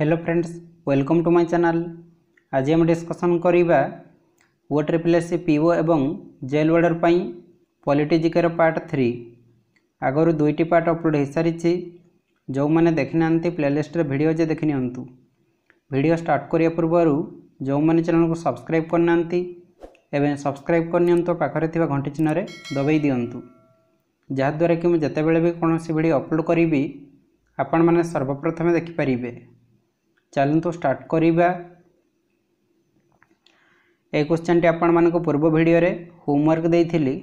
Hello friends welcome to my channel आज हम discussion करवा O triple S C PO ए जेल वर्डर पर पलिटिजिकर पार्ट थ्री आगर दुईट पार्ट अपलोड हो सारी जो मैंने देखी ना प्लेलीस्टर भिड जे देखी निडियो स्टार्ट करने पूर्व जो मैंने चैनल को सब्सक्राइब करना एवं सब्सक्राइब करनी घंटी चिन्ह दबाई दिंतु जहाद्वारा कि मुझे जिते बड़े भी कौन सी भिड अपलोड करी आपण मैंने सर्वप्रथमें देखिपर ଚାଲନ୍ତୁ ଷ୍ଟାର୍ଟ କରିବା ଏ କୋଶ୍ଚିନ୍ଟି ଆପଣମାନଙ୍କ ପୂର୍ବ ଭିଡ଼ିଓରେ ହୋମୱାର୍କ ଦେଇଥିଲି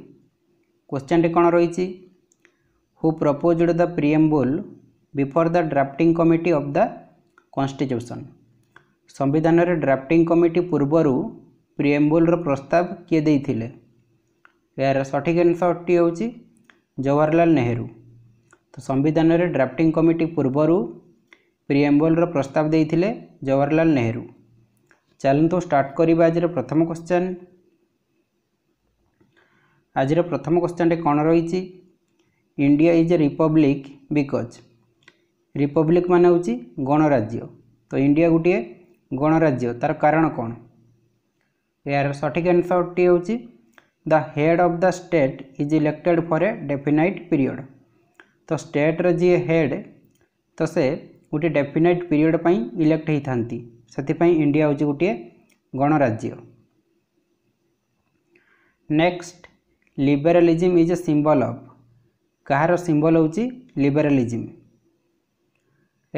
କୋଶ୍ଚିନ୍ଟି କ'ଣ ରହିଛି who proposed the preamble before the drafting committee of the constitution ସମ୍ବିଧାନରେ ଡ୍ରାଫ୍ଟିଂ କମିଟି ପୂର୍ବରୁ ପ୍ରିଏମ୍ବୁଲ୍ର ପ୍ରସ୍ତାବ କିଏ ଦେଇଥିଲେ ଏହାର ସଠିକ୍ ଆନ୍ସର୍ଟି ହେଉଛି ଜବାହରଲାଲ ନେହେରୁ ତ ସମ୍ବିଧାନରେ ଡ୍ରାଫ୍ଟିଂ କମିଟି ପୂର୍ବରୁ ପ୍ରିଏମ୍ବଲ୍ର ପ୍ରସ୍ତାବ ଦେଇଥିଲେ ଜବାହରଲାଲ ନେହେରୁ ଚାଲନ୍ତୁ ଷ୍ଟାର୍ଟ କରିବା ଆଜିର ପ୍ରଥମ କ୍ୱଶ୍ଚେନ୍ ଆଜିର ପ୍ରଥମ କ୍ୱଶ୍ଚେନ୍ଟି କ'ଣ ରହିଛି India is a republic because republic ମାନେ ହେଉଛି ଗଣରାଜ୍ୟ ତ ଇଣ୍ଡିଆ ଗୋଟିଏ ଗଣରାଜ୍ୟ ତା'ର କାରଣ କ'ଣ ଏହାର ସଠିକ୍ ଆନ୍ସର୍ଟି ହେଉଛି the head of the state is elected for a definite period ତ ଷ୍ଟେଟ୍ର ଯିଏ ହେଡ଼୍ ତ ସେ ଗୋଟିଏ ଡେଫିନାଇଟ୍ ପିରିୟଡ଼ ପାଇଁ ଇଲେକ୍ଟ ହୋଇଥାନ୍ତି ସେଥିପାଇଁ ଇଣ୍ଡିଆ ହେଉଛି ଗୋଟିଏ ଗଣରାଜ୍ୟ next liberalism is a symbol of କାହାର ସିମ୍ବଲ ହେଉଛି ଲିବେରାଲିଜିମ୍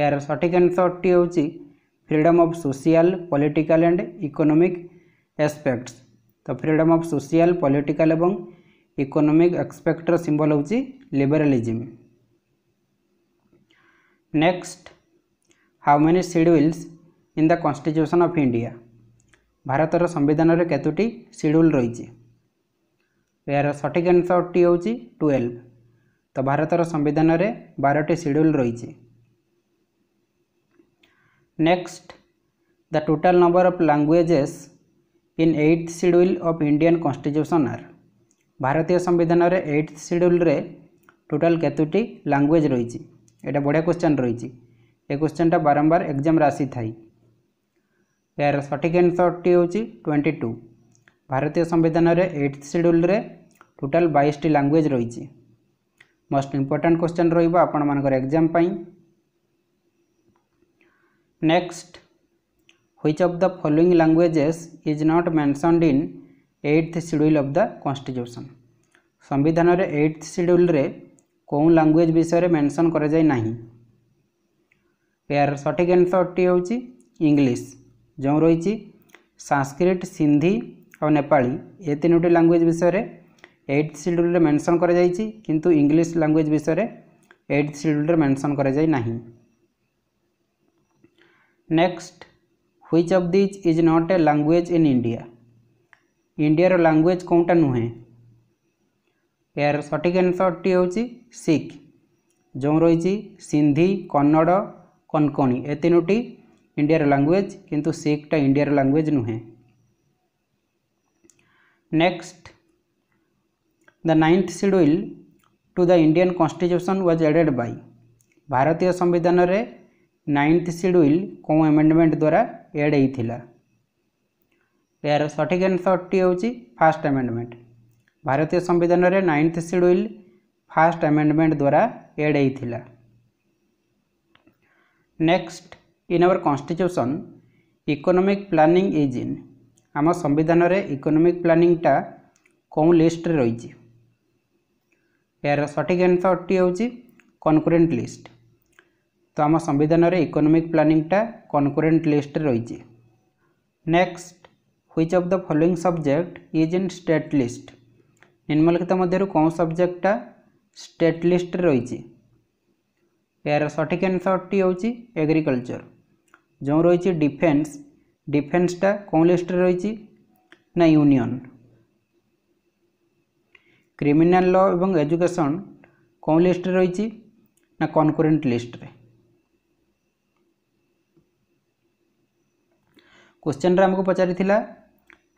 ଏହାର ସଠିକ୍ ଆନ୍ସର୍ଟି ହେଉଛି freedom of social political and economic aspects ତ ଫ୍ରିଡ଼ମ୍ ଅଫ୍ ସୋସିଆଲ ପଲିଟିକାଲ ଏବଂ ଇକୋନୋମିକ୍ ଏକ୍ସପେକ୍ଟର ସିମ୍ବଲ ହେଉଛି liberalism next how many schedules in the constitution of India ଭାରତର ସମ୍ବିଧାନରେ କେତୋଟି ସିଡ୍ୟୁଲ୍ ରହିଛି ଏହାର ସଠିକ୍ ଆନ୍ସରଟି ହେଉଛି ଟୁଏଲ୍ଭ ତ ଭାରତର ସମ୍ବିଧାନରେ ବାରଟି ସିଡ୍ୟୁଲ୍ ରହିଛି next the total number of languages in eight schedule of Indian constitution are ଭାରତୀୟ ସମ୍ବିଧାନରେ ଏଇଟ୍ ସିଡ୍ୟୁଲ୍ରେ ଟୋଟାଲ୍ କେତୋଟି ଲାଙ୍ଗୁଏଜ୍ ରହିଛି ଏଇଟା ବଢ଼ିଆ କ୍ୱେଶ୍ଚନ୍ ରହିଛି ଏ କୋଶ୍ଚେନ୍ଟା ବାରମ୍ବାର ଏକ୍ଜାମ୍ରେ ଆସିଥାଏ ଏହାର ସଠିକ୍ ଆନ୍ସରଟି ହେଉଛି ଟ୍ୱେଣ୍ଟି ଟୁ ଭାରତୀୟ ସମ୍ବିଧାନରେ ଏଇଥ୍ ସିଡ଼୍ୟୁଲ୍ରେ ଟୋଟାଲ୍ ବାଇଶଟି ଲାଙ୍ଗୁଏଜ୍ ରହିଛି ମୋଷ୍ଟ ଇମ୍ପୋର୍ଟାଣ୍ଟ କୋଶ୍ଚେନ୍ ରହିବ ଆପଣମାନଙ୍କର ଏକ୍ଜାମ୍ ପାଇଁ next which of the following languages is not mentioned in eighth schedule of the constitution ସମ୍ବିଧାନରେ ଏଇଥ୍ ସିଡ଼୍ୟୁଲ୍ରେ କେଉଁ ଲାଙ୍ଗୁଏଜ୍ ବିଷୟରେ ମେନ୍ସନ୍ କରାଯାଇ ନାହିଁ ଏହାର ସଠିକ୍ ଆନ୍ସର୍ଟି ହେଉଛି ଇଂଲିଶ ଯେଉଁ ରହିଛି ସାଂସ୍କ୍ରିଟ ସିନ୍ଧି ଆଉ ନେପାଳୀ ଏ ତିନୋଟି ଲାଙ୍ଗୁଏଜ୍ ବିଷୟରେ ଏଇଟ୍ ସିଡ୍ୟୁଲ୍ରେ ମେନ୍ସନ୍ କରାଯାଇଛି କିନ୍ତୁ ଇଂଲିଶ ଲାଙ୍ଗୁଏଜ୍ ବିଷୟରେ ଏଇଟ୍ ସିଡ୍ୟୁଲ୍ରେ ମେନ୍ସନ୍ କରାଯାଇ ନାହିଁ next which of these is not a language in India ଇଣ୍ଡିଆର ଲାଙ୍ଗୁଏଜ୍ କେଉଁଟା ନୁହେଁ ଏହାର ସଠିକ୍ ଆନ୍ସର୍ଟି ହେଉଛି ଶିଖ୍ ଯେଉଁ ରହିଛି ସିନ୍ଧି କନ୍ନଡ଼ କନକଣି ଏ ତିନୋଟି ଇଣ୍ଡିଆର ଲାଙ୍ଗୁଏଜ୍ କିନ୍ତୁ ଶିଖ୍ଟା ଇଣ୍ଡିଆର ଲାଙ୍ଗୁଏଜ୍ ନୁହେଁ next the ninth schedule to the Indian constitution was added by ଭାରତୀୟ ସମ୍ବିଧାନରେ ନାଇନ୍ଥ ସିଡ୍ୟୁଲ୍ କେଉଁ ଏମେଣ୍ଡମେଣ୍ଟ ଦ୍ୱାରା ଏଡ଼୍ ହୋଇଥିଲା ଏହାର ସଠିକ୍ ଆନ୍ସର୍ଟି ହେଉଛି ଫାଷ୍ଟ ଆମେଣ୍ଡମେଣ୍ଟ ଭାରତୀୟ ସମ୍ବିଧାନରେ ନାଇନ୍ଥ ସିଡ୍ୟୁଲ୍ ଫାଷ୍ଟ ଆମେଣ୍ଡମେଣ୍ଟ ଦ୍ୱାରା ଏଡ଼୍ ହୋଇଥିଲା next in our constitution economic planning is in ଆମ ସମ୍ବିଧାନରେ ଇକୋନୋମିକ୍ ପ୍ଲାନିଂଟା କେଉଁ ଲିଷ୍ଟରେ ରହିଛି ଏହାର ସଠିକ୍ ଆନ୍ସରଟି ହେଉଛି କନକୁରେଣ୍ଟ ଲିଷ୍ଟ ତ ଆମ ସମ୍ବିଧାନରେ ଇକୋନୋମିକ୍ ପ୍ଲାନିଂଟା କନକୁରେଣ୍ଟ ଲିଷ୍ଟରେ ରହିଛି next which of the following subject is in state list ନିମ୍ନଲିଖିତ ମଧ୍ୟରୁ କେଉଁ ସବଜେକ୍ଟଟା ଷ୍ଟେଟ୍ ଲିଷ୍ଟରେ ରହିଛି ଏହାର ସଠିକ୍ ଆନ୍ସରଟି ହେଉଛି ଏଗ୍ରିକଲଚର୍ ଯେଉଁ ରହିଛି ଡିଫେନ୍ସ ଡିଫେନ୍ସଟା କେଉଁ ଲିଷ୍ଟରେ ରହିଛି ନା ୟୁନିଅନ୍ କ୍ରିମିନାଲ୍ ଲ ଏବଂ ଏଜୁକେସନ୍ କେଉଁ ଲିଷ୍ଟରେ ରହିଛି ନା କନ୍କୁରେଣ୍ଟ ଲିଷ୍ଟରେ କୋଶ୍ଚିନ୍ରେ ଆମକୁ ପଚାରିଥିଲା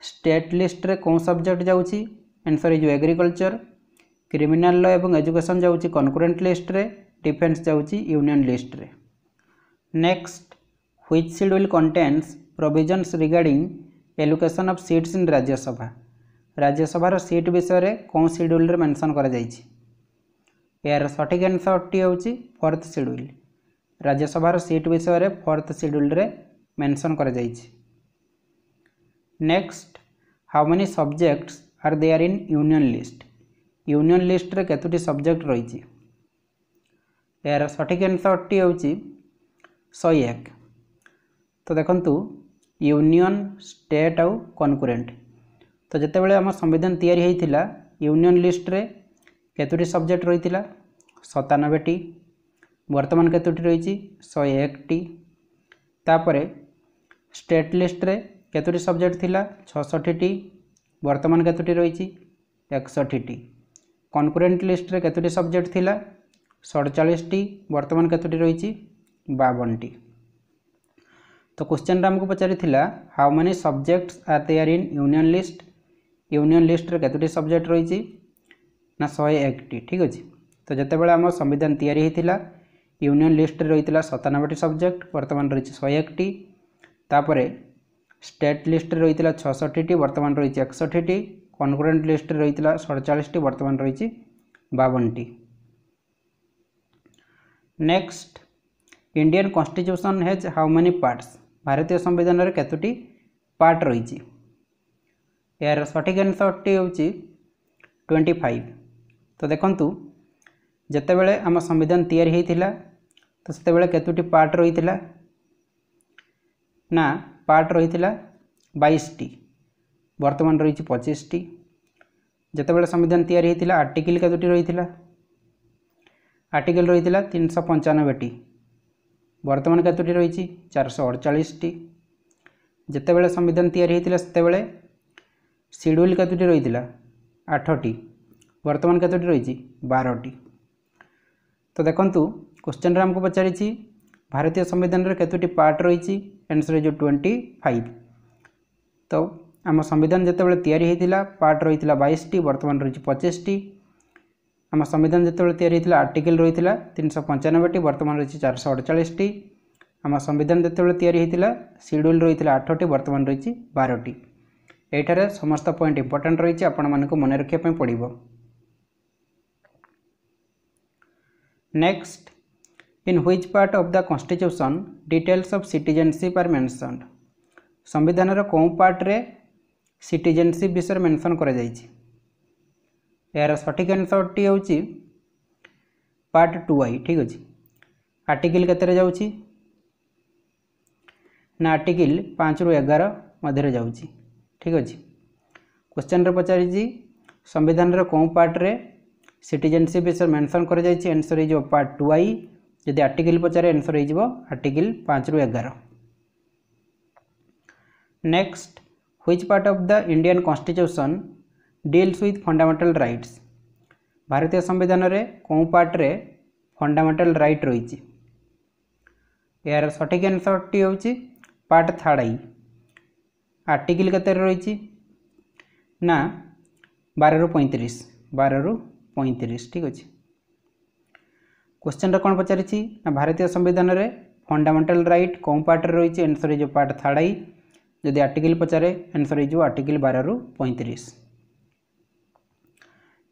ଷ୍ଟେଟ୍ ଲିଷ୍ଟରେ କେଉଁ ସବଜେକ୍ଟ ଯାଉଛି ଆନ୍ସର ହେଇଯିବ ଏଗ୍ରିକଲଚର୍ କ୍ରିମିନାଲ୍ ଲ ଏବଂ ଏଜୁକେସନ୍ ଯାଉଛି କନ୍କୁରେଣ୍ଟ ଲିଷ୍ଟରେ ଡିଫେନ୍ସ ଯାଉଛି ୟୁନିଅନ୍ ଲିଷ୍ଟରେ next which schedule contains provisions regarding allocation of seats in Rajya Sabha ରାଜ୍ୟସଭାର ସିଟ୍ ବିଷୟରେ କେଉଁ ସିଡ଼୍ୟୁଲ୍ରେ ମେନ୍ସନ୍ କରାଯାଇଛି ଏହାର ସଠିକ୍ ଆନ୍ସର୍ଟି ହେଉଛି ଫୋର୍ଥ ସିଡ଼୍ୟୁଲ୍ ରାଜ୍ୟସଭାର ସିଟ୍ ବିଷୟରେ ଫୋର୍ଥ ସିଡ଼୍ୟୁଲ୍ରେ ମେନ୍ସନ୍ କରାଯାଇଛି next how many subjects are they are in union list union ଲିଷ୍ଟରେ କେତୋଟି ସବଜେକ୍ଟ ରହିଛି ଏହାର ସଠିକ୍ ଆନ୍ସର୍ଟି ହେଉଛି ଶହେ ଏକ ତ ଦେଖନ୍ତୁ ୟୁନିଅନ୍ ଷ୍ଟେଟ୍ ଆଉ କନକୁରେଣ୍ଟ ତ ଯେତେବେଳେ ଆମ ସମ୍ବିଧାନ ତିଆରି ହୋଇଥିଲା ୟୁନିଅନ୍ ଲିଷ୍ଟରେ କେତୋଟି ସବଜେକ୍ଟ ରହିଥିଲା ସତାନବେଟି ବର୍ତ୍ତମାନ କେତୋଟି ରହିଛି ଶହେ ଏକଟି ତାପରେ ଷ୍ଟେଟ୍ ଲିଷ୍ଟରେ କେତୋଟି ସବଜେକ୍ଟ ଥିଲା ଛଅଷଠିଟି ବର୍ତ୍ତମାନ କେତୋଟି ରହିଛି একষঠিটি কনকুরেন্ট লিস্টরে কতটি সবজেক্ট লা ସଡ଼ଚାଳିଶଟି ବର୍ତ୍ତମାନ କେତୋଟି ରହିଛି ବାବନଟି ତ କୋଶ୍ଚିନ୍ରେ ଆମକୁ ପଚାରିଥିଲା how many subject are there in union list union ଲିଷ୍ଟରେ କେତୋଟି ସବଜେକ୍ଟ ରହିଛି ନା ଶହେ ଏକଟି ଠିକ୍ ଅଛି ତ ଯେତେବେଳେ ଆମ ସମ୍ବିଧାନ ତିଆରି ହୋଇଥିଲା ୟୁନିଅନ୍ ଲିଷ୍ଟରେ ରହିଥିଲା ସତାନବେଟି ସବଜେକ୍ଟ ବର୍ତ୍ତମାନ ରହିଛି ଶହେ ଏକଟି ତାପରେ ଷ୍ଟେଟ୍ ଲିଷ୍ଟରେ ରହିଥିଲା ଛଅଷଠିଟି ବର୍ତ୍ତମାନ ରହିଛି ଏକଷଠିଟି କନ୍କୁରେଣ୍ଟ ଲିଷ୍ଟରେ ରହିଥିଲା ସଡ଼ଚାଳିଶଟି ବର୍ତ୍ତମାନ ରହିଛି ବାବନଟି next Indian constitution has how many parts ভারতীয় সংবিধানের কতটি পার্ট রয়েছে এর সঠিক আনসরটি হচ্ছে টোয়েন্টি ফাইভ তো দেখুন যেতবে আমার সংবিধান তৈরি হয়েছিল তো সেতবে কতটি পার্ট রয়েছে না পার্ট রয়েছে বাইশটি বর্তমান রয়েছে পঁচিশটি যেতবে সংবিধান তৈরি হয়েছিল আর্টিকেল কতটি রয়েছে আর্টিকেল ରହିଥିଲା ତିନିଶହ ପଞ୍ଚାନବେଟି ବର୍ତ୍ତମାନ କେତୋଟି ରହିଛି ଚାରିଶହ অড়চাশটি ଯେତେବେଳେ ସମ୍ବିଧାନ ତିଆରି ହୋଇଥିଲା ସେତେବେଳେ সিডুল କେତୋଟି ରହିଥିଲା ଆଠଟି ବର୍ତ୍ତମାନ କେତୋଟି ରହିଛି ବାରଟି ତ ଦେଖନ୍ତୁ কোশ্চেনরে ଆମକୁ ପଚାରିଛି ଭାରତୀୟ সংবিধানের କେତୋଟି ପାର୍ଟ ରହିଛି আনসর ইজ ଟ୍ୱେଣ୍ଟି ফাইভ ତ ଆମ ସମ୍ବିଧାନ ଯେତେବେଳେ ତିଆରି হয়েছিল ପାର୍ଟ ରହିଥିଲା ବାଇଶଟି ବର୍ତ୍ତମାନ ରହିଛି ପଚିଶଟି ଆମ ସମ୍ବିଧାନ ଯେତେବେଳେ ତିଆରି ହୋଇଥିଲା ଆର୍ଟିକଲ ରହିଥିଲା ତିନିଶହ ପଞ୍ଚାନବେଟି ବର୍ତ୍ତମାନ ରହିଛି ଚାରିଶହ ଅଡ଼ଚାଳିଶଟି ଆମ ସମ୍ବିଧାନ ଯେତେବେଳେ ତିଆରି ହୋଇଥିଲା ସିଡ୍ୟୁଲ୍ ରହିଥିଲା ଆଠଟି ବର୍ତ୍ତମାନ ରହିଛି ବାରଟି ଏଇଠାରେ ସମସ୍ତ ପଏଣ୍ଟ ଇମ୍ପୋର୍ଟାଣ୍ଟ ରହିଛି ଆପଣମାନଙ୍କୁ ମନେ ରଖିବା ପାଇଁ ପଡ଼ିବ next in which part of the constitution details of citizenship are mentioned ସମ୍ବିଧାନର କେଉଁ ପାର୍ଟରେ ସିଟିଜେନ୍ସିପ୍ ବିଷୟରେ ମେନ୍ସନ୍ କରାଯାଇଛି ଏହାର ସଠିକ୍ ଆନ୍ସର୍ଟି ହେଉଛି ପାର୍ଟ ଟୁ ଆଇ ଠିକ୍ ଅଛି ଆର୍ଟିକିଲ୍ କେତେରେ ଯାଉଛି ନା ଆର୍ଟିକିଲ୍ ପାଞ୍ଚରୁ ଏଗାର ମଧ୍ୟରେ ଯାଉଛି ଠିକ୍ ଅଛି କୋଶ୍ଚେନ୍ରେ ପଚାରିଛି ସମ୍ବିଧାନର କେଉଁ ପାର୍ଟରେ ସିଟିଜେନସିପ୍ ବିଷୟରେ ମେନ୍ସନ୍ କରାଯାଇଛି ଆନ୍ସର୍ ହେଇଯିବ ପାର୍ଟ ଟୁ ଆଇ ଯଦି ଆର୍ଟିକିଲ୍ ପଚାରେ ଆନ୍ସର୍ ହେଇଯିବ ଆର୍ଟିକିଲ୍ ପାଞ୍ଚରୁ ଏଗାର next which part of the Indian constitution deals with fundamental rights ଭାରତୀୟ ସମ୍ବିଧାନରେ କେଉଁ ପାର୍ଟରେ ଫଣ୍ଡାମେଣ୍ଟାଲ ରାଇଟ୍ ରହିଛି ଏହାର ସଠିକ୍ ଆନ୍ସରଟି ହେଉଛି ପାର୍ଟ ଥାର୍ଡ଼ ଆଇ ଆର୍ଟିକିଲ୍ କେତେରେ ରହିଛି ନା ବାରରୁ ପଇଁତିରିଶ ବାରରୁ ପଇଁତିରିଶ ଠିକ୍ ଅଛି କୋଶ୍ଚିନ୍ର କ'ଣ ପଚାରିଛି ନା ଭାରତୀୟ ସମ୍ବିଧାନରେ ଫଣ୍ଡାମେଣ୍ଟାଲ ରାଇଟ୍ କେଉଁ ପାର୍ଟରେ ରହିଛି ଆନ୍ସର ହେଇଯିବ ପାର୍ଟ ଥାର୍ଡ଼ ଆଇ ଯଦି ଆର୍ଟିକିଲ୍ ପଚାରେ ଆନ୍ସର ହେଇଯିବ ଆର୍ଟିକିଲ୍ ବାରରୁ ପଇଁତିରିଶ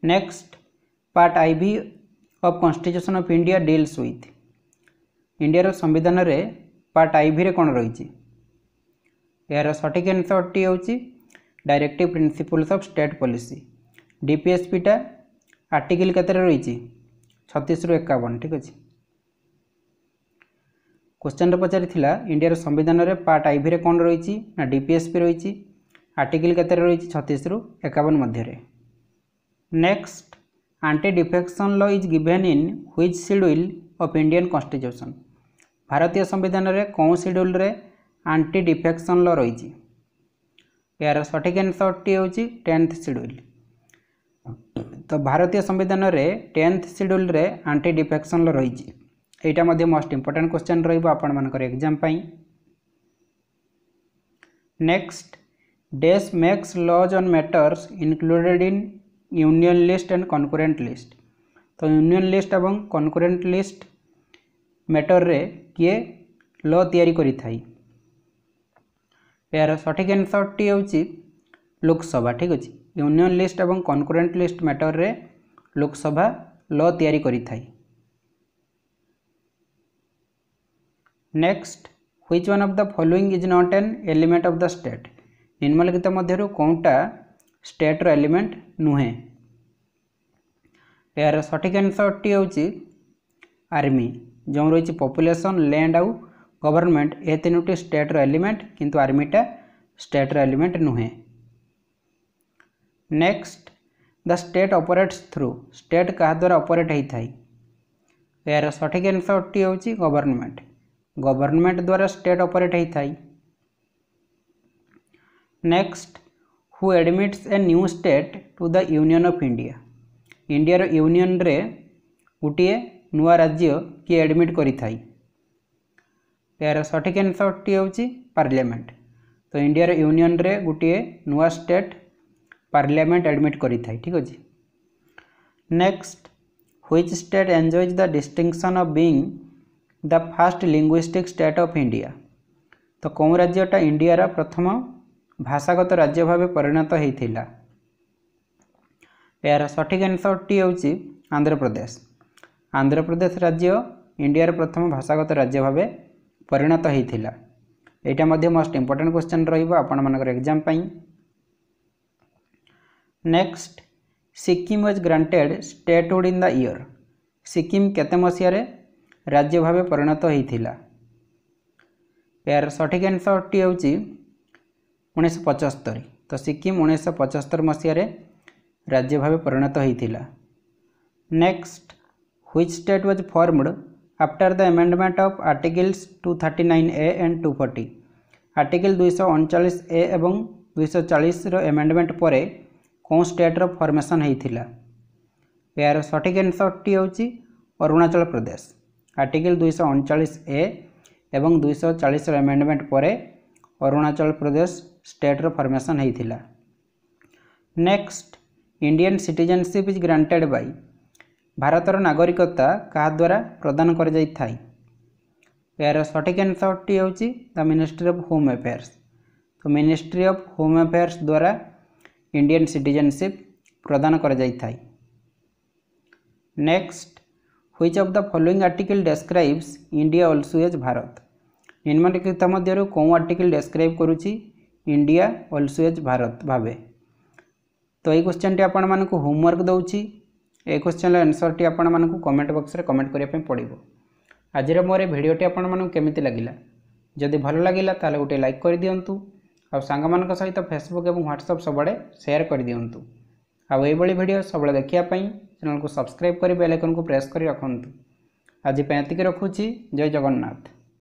next part I V of constitution of India deals with India संविधान रे पार्ट आई भी रे कौन रही यार सठिक एनसर टी हो directive principles of state policy DPSP टा आर्टिकल के रही छतीस रु एकवन ठीक अच्छे क्वेश्चन पचार इंडिया संविधान रे पार्ट आई भी रे कौन रही ना डीपीएसपी रही आर्टिकल के छतीस रु एकवन मध्य रे। Next anti defection law is given in which schedule of Indian constitution भारतीय संविधान रे कौन सीड्यूल रे आंटी डिफेक्शन लॉ रही यार सठिक आंसर टी टेन्थ सीड्यूल तो भारतीय संविधान रे टेन्थ सीड्यूल रे आंटी डिफेक्शन लॉ रही यहीटा मोस्ट इंपोर्टाट क्वेश्चन रपण मान एग्जाम नेक्स्ट डेस makes laws on matters included in union list and concurrent list ତ ୟୁନିଅନ ଲିଷ୍ଟ ଏବଂ କନକୁରେଣ୍ଟ ଲିଷ୍ଟ ମ୍ୟାଟରରେ କିଏ ଲ ତିଆରି କରିଥାଏ ଏହାର ସଠିକ୍ ଆନ୍ସରଟି ହେଉଛି ଲୋକସଭା ଠିକ୍ ଅଛି ୟୁନିଅନ ଲିଷ୍ଟ ଏବଂ କନକୁରେଣ୍ଟ ଲିଷ୍ଟ ମ୍ୟାଟରରେ ଲୋକସଭା ଲ ତିଆରି କରିଥାଏ next which one of the following is not an element of the state ନିମ୍ନଲିଖିତ ମଧ୍ୟରୁ କେଉଁଟା ଷ୍ଟେଟ୍ର ଏଲିମେଣ୍ଟ ନୁହେଁ ଏହାର ସଠିକ୍ ଆନ୍ସର୍ଟି ହେଉଛି ଆର୍ମି ଯେଉଁ ରହିଛି ପପୁଲେସନ୍ ଲ୍ୟାଣ୍ଡ ଆଉ ଗଭର୍ଣ୍ଣମେଣ୍ଟ ଏ ତିନୋଟି ଷ୍ଟେଟ୍ର ଏଲିମେଣ୍ଟ କିନ୍ତୁ ଆର୍ମିଟା ଷ୍ଟେଟ୍ର ଏଲିମେଣ୍ଟ ନୁହେଁ next the state operates through state କାହା ଦ୍ୱାରା ଅପରେଟ୍ ହୋଇଥାଏ ଏହାର ସଠିକ୍ ଆନ୍ସର୍ଟି ହେଉଛି ଗଭର୍ଣ୍ଣମେଣ୍ଟ ଗଭର୍ଣ୍ଣମେଣ୍ଟ ଦ୍ୱାରା ଷ୍ଟେଟ୍ ଅପରେଟ୍ ହୋଇଥାଏ next who admits a new state to the union of India ଇଣ୍ଡିଆର ୟୁନିଅନ୍ରେ ଗୋଟିଏ ନୂଆ ରାଜ୍ୟ କିଏ ଆଡ଼ମିଟ୍ କରିଥାଏ ଏହାର ସଠିକ୍ ଆନ୍ସରଟି ହେଉଛି ପାର୍ଲିଆମେଣ୍ଟ ତ ଇଣ୍ଡିଆର ୟୁନିଅନ୍ରେ ଗୋଟିଏ ନୂଆ ଷ୍ଟେଟ୍ ପାର୍ଲିଆମେଣ୍ଟ ଆଡ଼ମିଟ୍ କରିଥାଏ ଠିକ୍ ଅଛି next which state enjoys the distinction of being the first linguistic state of India ତ କେଉଁ ରାଜ୍ୟଟା ଇଣ୍ଡିଆର ପ୍ରଥମ ଭାଷାଗତ ରାଜ୍ୟ ଭାବେ ପରିଣତ ହୋଇଥିଲା ଏହାର ସଠିକ୍ ଆନ୍ସରଟି ହେଉଛି ଆନ୍ଧ୍ରପ୍ରଦେଶ ଆନ୍ଧ୍ରପ୍ରଦେଶ ରାଜ୍ୟ ଇଣ୍ଡିଆର ପ୍ରଥମ ଭାଷାଗତ ରାଜ୍ୟ ଭାବେ ପରିଣତ ହୋଇଥିଲା ଏଇଟା ମଧ୍ୟ ମୋଷ୍ଟ ଇମ୍ପୋର୍ଟାଣ୍ଟ କ୍ୱେଶ୍ଚନ୍ ରହିବ ଆପଣମାନଙ୍କର ଏକ୍ଜାମ୍ ପାଇଁ next Sikkim was granted statehood in the year Sikkim କେତେ ମସିହାରେ ରାଜ୍ୟ ଭାବେ ପରିଣତ ହୋଇଥିଲା ଏହାର ସଠିକ୍ ଆନ୍ସରଟି ହେଉଛି ଉଣେଇଶହ ପଞ୍ଚସ୍ତରୀ ତ ସିକିମ୍ ଉଣେଇଶହ ପଞ୍ଚସ୍ତରୀ ମସିହାରେ ରାଜ୍ୟ ଭାବେ ପରିଣତ ହୋଇଥିଲା next which state was formed after the amendment of articles two thirty nine A and two forty article ଦୁଇଶହ ଅଣଚାଳିଶ ଏ ଏବଂ ଦୁଇଶହ ଚାଳିଶର ଏମେଣ୍ଡମେଣ୍ଟ ପରେ କେଉଁ ଷ୍ଟେଟ୍ର ଫର୍ମେସନ୍ ହୋଇଥିଲା ଏହାର ସଠିକ୍ ଆନ୍ସର୍ଟି ହେଉଛି ଅରୁଣାଚଳ ପ୍ରଦେଶ ଆର୍ଟିକିଲ୍ ଦୁଇଶହ ଅଣଚାଳିଶ ଏ ଏବଂ ଦୁଇଶହ ଚାଳିଶର ଏମେଣ୍ଡମେଣ୍ଟ ପରେ ଅରୁଣାଚଳ ପ୍ରଦେଶ ଷ୍ଟେଟ୍ର ଫର୍ମେସନ୍ ହୋଇଥିଲା next Indian citizenship is granted by ଭାରତର ନାଗରିକତା କାହା ଦ୍ୱାରା ପ୍ରଦାନ କରାଯାଇଥାଏ ଏହାର ସଠିକ୍ ଆନ୍ସର୍ଟି ହେଉଛି the ministry of home affairs ତ ମିନିଷ୍ଟ୍ରି ଅଫ୍ ହୋମ୍ ଆଫେୟାର୍ସ ଦ୍ୱାରା ଇଣ୍ଡିଆନ୍ ସିଟିଜେନ୍ସିପ୍ ପ୍ରଦାନ କରାଯାଇଥାଏ next which of the following article describes India also as Bharat ନିମ୍ନଲିଖିତ ମଧ୍ୟରୁ କେଉଁ ଆର୍ଟିକିଲ୍ ଡେସ୍କ୍ରାଇବ୍ କରୁଛି इंडिया ओलसुएज भारत भाव तो ये क्वेश्चन टी आपको होमवर्क दौर ए क्वेश्चन आंसर टी आप कमेंट बक्स में कमेंट करने पड़ो आज मोर भिडटी आपति लगला जदि भल लगला तेल गोटे लाइक कर दिंतु आ सहित फेसबुक और ह्वाट्सअप सबुड़े सेयार कर दिंतु आई भिड सब देखापी चेल को सब्सक्राइब कर बेलैकन को प्रेस कर रखु आज पैंती रखुची जय जगन्नाथ